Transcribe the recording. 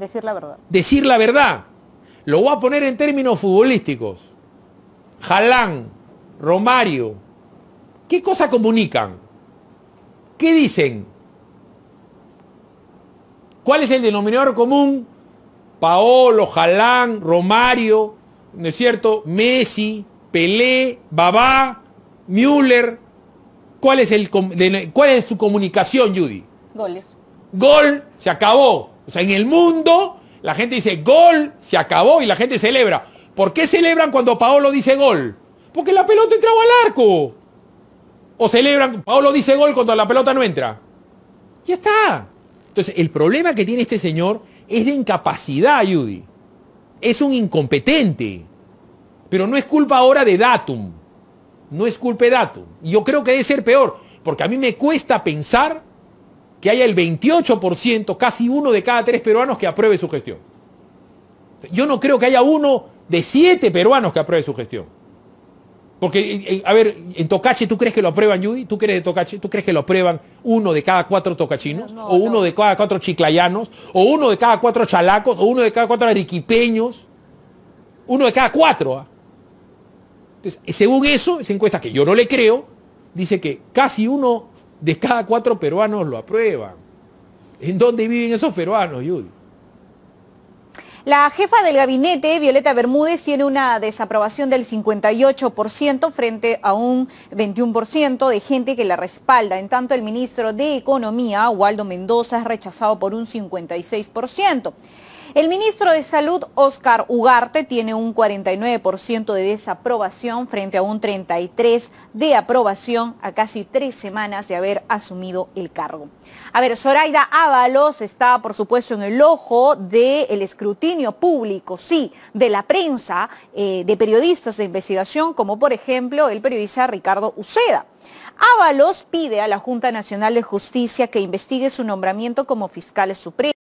Decir la verdad. Decir la verdad. Lo voy a poner en términos futbolísticos. Jalán, Romario, ¿qué cosa comunican? ¿Qué dicen? ¿Cuál es el denominador común? Paolo, Jalán, Romario, ¿no es cierto? Messi, Pelé, Babá, Müller. ¿Cuál es, cuál es su comunicación, Judy? Goles. Gol, se acabó. O sea, en el mundo la gente dice gol, se acabó y la gente celebra. ¿Por qué celebran cuando Paolo dice gol? Porque la pelota entraba al arco. O celebran, Paolo dice gol cuando la pelota no entra. Ya está. Entonces, el problema que tiene este señor es de incapacidad, Judy. Es un incompetente. Pero no es culpa ahora de Datum. No es culpa de Datum. Y yo creo que debe ser peor. Porque a mí me cuesta pensar que haya el 28%, casi uno de cada tres peruanos que apruebe su gestión. Yo no creo que haya uno de siete peruanos que apruebe su gestión. Porque, eh, eh, a ver, en Tocache, ¿tú crees que lo aprueban, Yui, ¿Tú crees de Tocache? ¿Tú crees que lo aprueban uno de cada cuatro tocachinos? ¿O uno de cada cuatro chiclayanos? ¿O uno de cada cuatro chalacos? ¿O uno de cada cuatro ariquipeños? Uno de cada cuatro. ¿ah? Entonces, según eso, esa encuesta que yo no le creo, dice que casi uno de cada cuatro peruanos lo aprueban. ¿En dónde viven esos peruanos, Yuri? La jefa del gabinete, Violeta Bermúdez, tiene una desaprobación del 58% frente a un 21% de gente que la respalda. En tanto, el ministro de Economía, Waldo Mendoza, es rechazado por un 56%. El ministro de Salud, Oscar Ugarte, tiene un 49% de desaprobación frente a un 33% de aprobación a casi tres semanas de haber asumido el cargo. A ver, Zoraida Ábalos está, por supuesto, en el ojo del escrutinio público, sí, de la prensa, eh, de periodistas de investigación, como por ejemplo el periodista Ricardo Uceda. Ábalos pide a la Junta Nacional de Justicia que investigue su nombramiento como fiscal supremo.